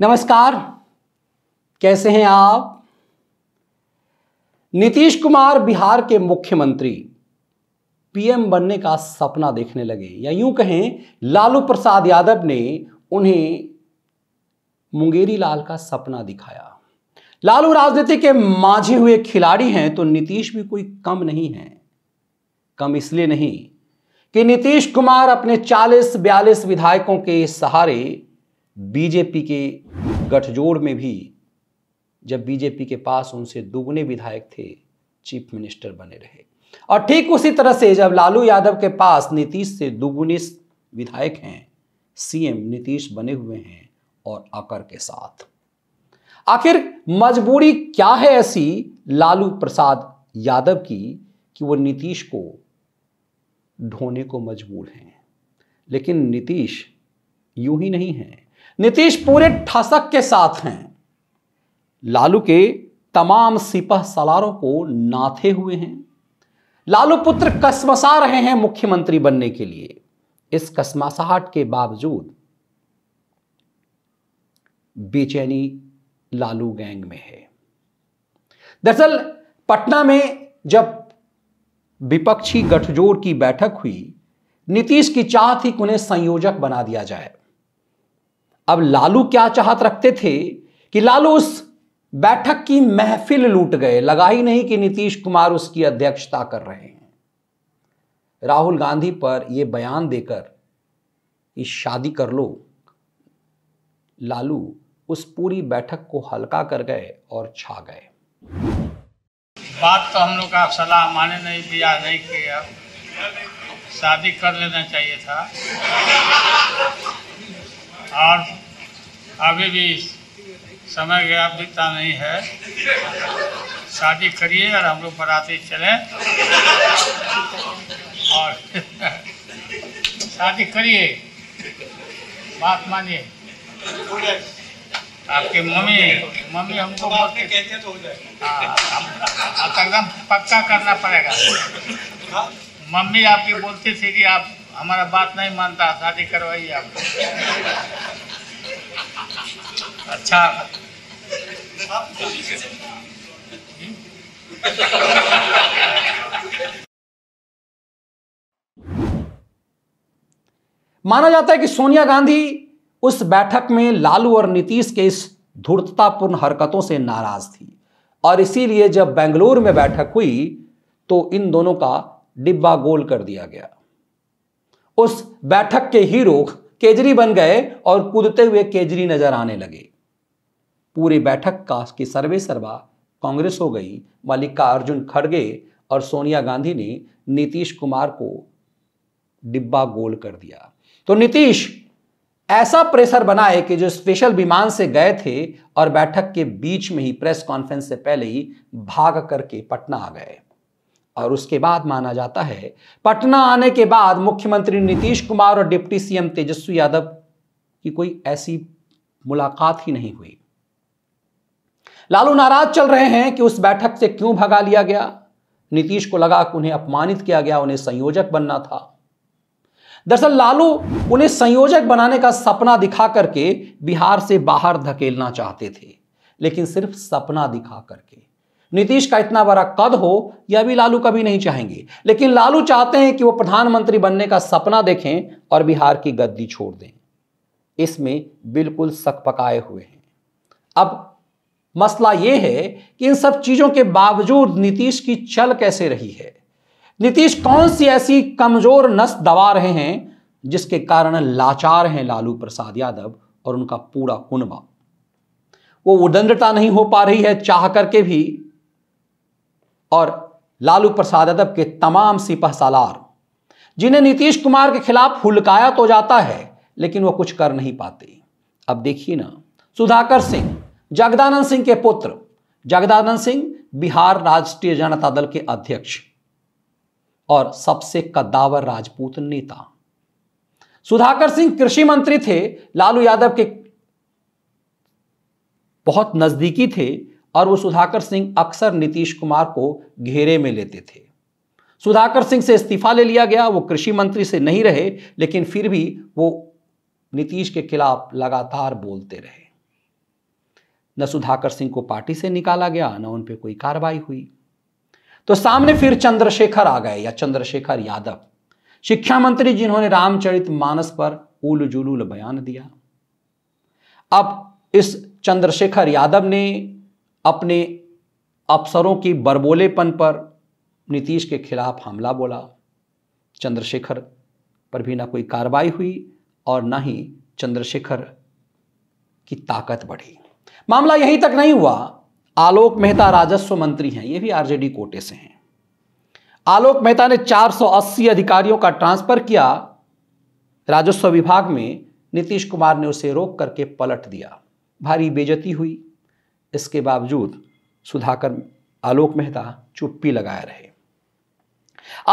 नमस्कार कैसे हैं आप नीतीश कुमार बिहार के मुख्यमंत्री पीएम बनने का सपना देखने लगे या यूं कहें लालू प्रसाद यादव ने उन्हें मुंगेरी लाल का सपना दिखाया लालू राजनीति के माझे हुए खिलाड़ी हैं तो नीतीश भी कोई कम नहीं है कम इसलिए नहीं कि नीतीश कुमार अपने 40-42 विधायकों के सहारे बीजेपी के गठजोड़ में भी जब बीजेपी के पास उनसे दुगने विधायक थे चीफ मिनिस्टर बने रहे और ठीक उसी तरह से जब लालू यादव के पास नीतीश से दुगुने विधायक हैं सीएम नीतीश बने हुए हैं और आकर के साथ आखिर मजबूरी क्या है ऐसी लालू प्रसाद यादव की कि वो नीतीश को ढोने को मजबूर हैं लेकिन नीतीश यूं ही नहीं हैं नीतीश पूरे ठसक के साथ हैं लालू के तमाम सिपह सलारों को नाथे हुए हैं लालू पुत्र कसमसा रहे हैं मुख्यमंत्री बनने के लिए इस कसमासाहट के बावजूद बेचैनी लालू गैंग में है दरअसल पटना में जब विपक्षी गठजोड़ की बैठक हुई नीतीश की चाह थी कि उन्हें संयोजक बना दिया जाए अब लालू क्या चाहत रखते थे कि लालू उस बैठक की महफिल लूट गए लगा ही नहीं कि नीतीश कुमार उसकी अध्यक्षता कर रहे हैं राहुल गांधी पर यह बयान देकर कि शादी कर लो लालू उस पूरी बैठक को हल्का कर गए और छा गए बात तो हम लोग का सलाह माने नहीं दिया नहीं किया शादी कर लेना चाहिए था और अभी भी समय गया बीतता नहीं है शादी करिए और हम लोग बराते चलें और शादी करिए बात मानिए आपकी मम्मी मम्मी हमको तो एकदम हाँ, तो पक्का करना पड़ेगा हाँ। मम्मी आपकी बोलती थी कि आप हमारा बात नहीं मानता शादी करवाइए आप अच्छा माना जाता है कि सोनिया गांधी उस बैठक में लालू और नीतीश के इस धूर्ततापूर्ण हरकतों से नाराज थी और इसीलिए जब बेंगलोर में बैठक हुई तो इन दोनों का डिब्बा गोल कर दिया गया उस बैठक के हीरो केजरी बन गए और कूदते हुए केजरी नजर आने लगे पूरी बैठक का की सर्वे सर्वा कांग्रेस हो गई मल्लिका अर्जुन खड़गे और सोनिया गांधी ने नीतीश कुमार को डिब्बा गोल कर दिया तो नीतीश ऐसा प्रेशर बनाए कि जो स्पेशल विमान से गए थे और बैठक के बीच में ही प्रेस कॉन्फ्रेंस से पहले ही भाग करके पटना आ गए और उसके बाद माना जाता है पटना आने के बाद मुख्यमंत्री नीतीश कुमार और डिप्टी सीएम तेजस्वी यादव की कोई ऐसी मुलाकात ही नहीं हुई लालू नाराज चल रहे हैं कि उस बैठक से क्यों भगा लिया गया नीतीश को लगा कि उन्हें अपमानित किया गया उन्हें संयोजक बनना था दरअसल लालू उन्हें संयोजक बनाने का सपना दिखा करके बिहार से बाहर धकेलना चाहते थे लेकिन सिर्फ सपना दिखा करके नीतीश का इतना बड़ा कद हो यह भी लालू कभी नहीं चाहेंगे लेकिन लालू चाहते हैं कि वो प्रधानमंत्री बनने का सपना देखें और बिहार की गद्दी छोड़ दें इसमें बिल्कुल सक पकाए हुए हैं अब मसला यह है कि इन सब चीज़ों के बावजूद नीतीश की चल कैसे रही है नीतीश कौन सी ऐसी कमजोर नस दबा रहे हैं जिसके कारण लाचार हैं लालू प्रसाद यादव और उनका पूरा कुनबा वो उदंडता नहीं हो पा रही है चाह करके भी और लालू प्रसाद यादव के तमाम सिपह सालार जिन्हें नीतीश कुमार के खिलाफ हुलकाया तो जाता है लेकिन वो कुछ कर नहीं पाते अब देखिए ना सुधाकर सिंह जगदानंद सिंह के पुत्र जगदानंद सिंह बिहार राष्ट्रीय जनता दल के अध्यक्ष और सबसे कद्दावर राजपूत नेता सुधाकर सिंह कृषि मंत्री थे लालू यादव के बहुत नजदीकी थे और वो सुधाकर सिंह अक्सर नीतीश कुमार को घेरे में लेते थे सुधाकर सिंह से इस्तीफा ले लिया गया वो कृषि मंत्री से नहीं रहे लेकिन फिर भी वो नीतीश के खिलाफ लगातार बोलते रहे न सुधाकर सिंह को पार्टी से निकाला गया न उन पर कोई कार्रवाई हुई तो सामने फिर चंद्रशेखर आ गए या चंद्रशेखर यादव शिक्षा मंत्री जिन्होंने रामचरित मानस पर उल जुलूल बयान दिया अब इस चंद्रशेखर यादव ने अपने अफसरों की बरबोलेपन पर नीतीश के खिलाफ हमला बोला चंद्रशेखर पर भी ना कोई कार्रवाई हुई और ना ही चंद्रशेखर की ताकत बढ़ी मामला यहीं तक नहीं हुआ आलोक मेहता राजस्व मंत्री हैं ये भी आरजेडी कोटे से हैं आलोक मेहता ने 480 अधिकारियों का ट्रांसफर किया राजस्व विभाग में नीतीश कुमार ने उसे रोक करके पलट दिया भारी बेजती हुई इसके बावजूद सुधाकर आलोक मेहता चुप्पी लगाए रहे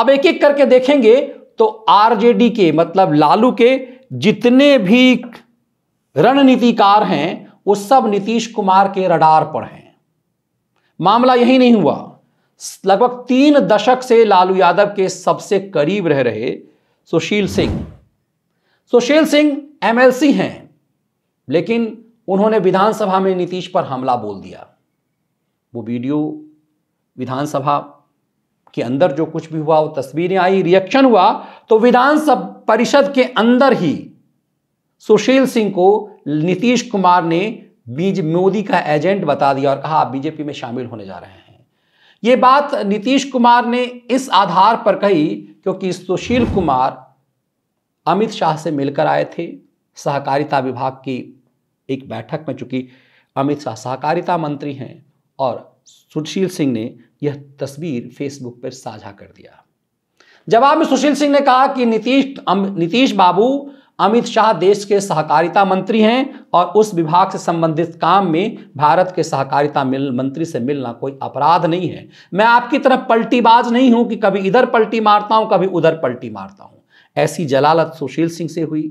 अब एक एक करके देखेंगे तो आरजेडी के मतलब लालू के जितने भी रणनीतिकार हैं वो सब नीतीश कुमार के रडार पर हैं मामला यही नहीं हुआ लगभग तीन दशक से लालू यादव के सबसे करीब रह रहे सुशील सिंह सुशील सिंह एमएलसी हैं लेकिन उन्होंने विधानसभा में नीतीश पर हमला बोल दिया वो वीडियो विधानसभा के अंदर जो कुछ भी हुआ वो तस्वीरें आई रिएक्शन हुआ तो विधानसभा परिषद के अंदर ही सुशील सिंह को नीतीश कुमार ने बीज मोदी का एजेंट बता दिया और कहा आप बीजेपी में शामिल होने जा रहे हैं ये बात नीतीश कुमार ने इस आधार पर कही क्योंकि सुशील कुमार अमित शाह से मिलकर आए थे सहकारिता विभाग की एक बैठक में चूंकि अमित शाह सहकारिता मंत्री हैं और सुशील सिंह ने यह तस्वीर फेसबुक पर साझा कर दिया जवाब में सुशील सिंह ने कहा कि नीतीश नीतीश बाबू अमित शाह देश के सहकारिता मंत्री हैं और उस विभाग से संबंधित काम में भारत के सहकारिता मिल, मंत्री से मिलना कोई अपराध नहीं है मैं आपकी तरफ पलटीबाज नहीं हूं कि कभी इधर पलटी मारता हूं कभी उधर पलटी मारता हूं ऐसी जलालत सुशील सिंह से हुई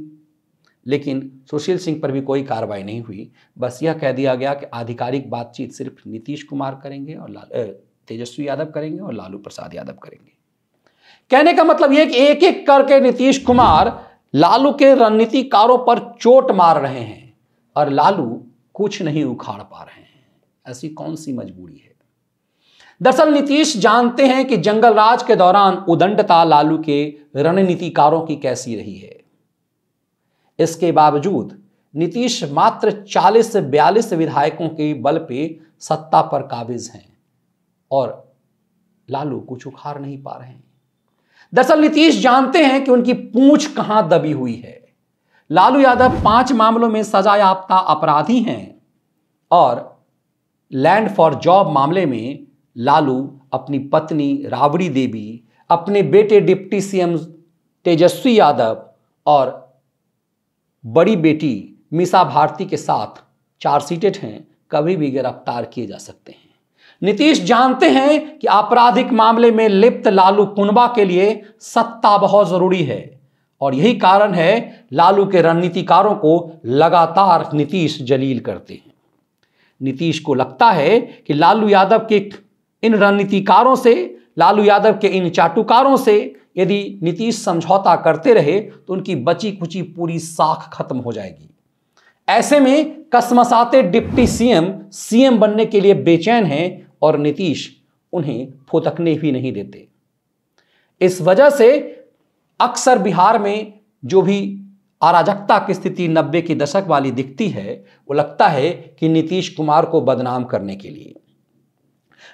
लेकिन सुशील सिंह पर भी कोई कार्रवाई नहीं हुई बस यह कह दिया गया कि आधिकारिक बातचीत सिर्फ नीतीश कुमार करेंगे और लाल तेजस्वी यादव करेंगे और लालू प्रसाद यादव करेंगे कहने का मतलब यह कि एक एक करके नीतीश कुमार लालू के रणनीतिकारों पर चोट मार रहे हैं और लालू कुछ नहीं उखाड़ पा रहे हैं ऐसी कौन सी मजबूरी है दरअसल नीतीश जानते हैं कि जंगल राज के दौरान उदंडता लालू के रणनीतिकारों की कैसी रही है इसके बावजूद नीतीश मात्र 40 से 42 विधायकों के बल पे सत्ता पर काबिज हैं और लालू कुछ उखाड़ नहीं पा रहे हैं दरअसल नीतीश जानते हैं कि उनकी पूंछ कहां दबी हुई है लालू यादव पांच मामलों में सजायाफ्ता अपराधी हैं और लैंड फॉर जॉब मामले में लालू अपनी पत्नी राबड़ी देवी अपने बेटे डिप्टी सीएम तेजस्वी यादव और बड़ी बेटी मीसा भारती के साथ चार्जशीटेड हैं कभी भी गिरफ्तार किए जा सकते हैं नीतीश जानते हैं कि आपराधिक मामले में लिप्त लालू कुनबा के लिए सत्ता बहुत जरूरी है और यही कारण है लालू के रणनीतिकारों को लगातार नीतीश जलील करते हैं नीतीश को लगता है कि लालू यादव के इन रणनीतिकारों से लालू यादव के इन चाटुकारों से यदि नीतीश समझौता करते रहे तो उनकी बची कुची पूरी साख खत्म हो जाएगी ऐसे में कसमसाते डिप्टी सीएम सीएम बनने के लिए बेचैन हैं और नीतीश उन्हें फुतकने भी नहीं देते इस वजह से अक्सर बिहार में जो भी अराजकता की स्थिति नब्बे के दशक वाली दिखती है वो लगता है कि नीतीश कुमार को बदनाम करने के लिए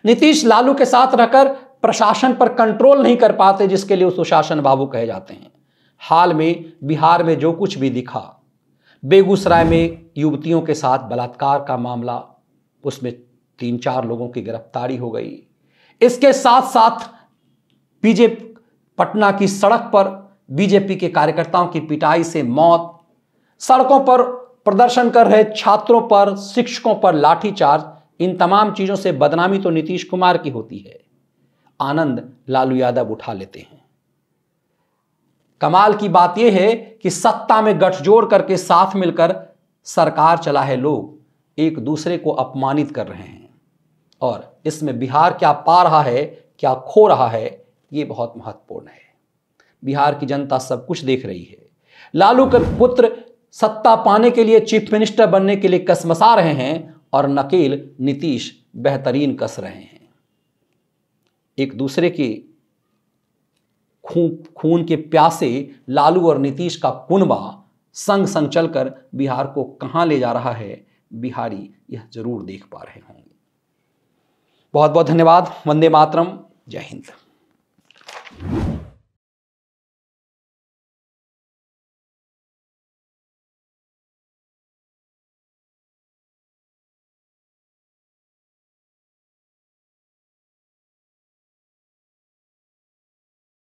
नीतीश लालू के साथ रहकर प्रशासन पर कंट्रोल नहीं कर पाते जिसके लिए सुशासन बाबू कहे जाते हैं हाल में बिहार में जो कुछ भी दिखा बेगूसराय में युवतियों के साथ बलात्कार का मामला उसमें तीन चार लोगों की गिरफ्तारी हो गई इसके साथ साथ बीजे पटना की सड़क पर बीजेपी के कार्यकर्ताओं की पिटाई से मौत सड़कों पर प्रदर्शन कर रहे छात्रों पर शिक्षकों पर लाठीचार्ज इन तमाम चीज़ों से बदनामी तो नीतीश कुमार की होती है आनंद लालू यादव उठा लेते हैं कमाल की बात यह है कि सत्ता में गठजोड़ करके साथ मिलकर सरकार चला है लोग एक दूसरे को अपमानित कर रहे हैं और इसमें बिहार क्या पा रहा है क्या खो रहा है यह बहुत महत्वपूर्ण है बिहार की जनता सब कुछ देख रही है लालू के पुत्र सत्ता पाने के लिए चीफ मिनिस्टर बनने के लिए कसमसा रहे हैं और नकेल नीतीश बेहतरीन कस रहे हैं एक दूसरे के खून खून के प्यासे लालू और नीतीश का कुनबा संग संग चलकर बिहार को कहाँ ले जा रहा है बिहारी यह जरूर देख पा रहे होंगे बहुत बहुत धन्यवाद वंदे मातरम जय हिंद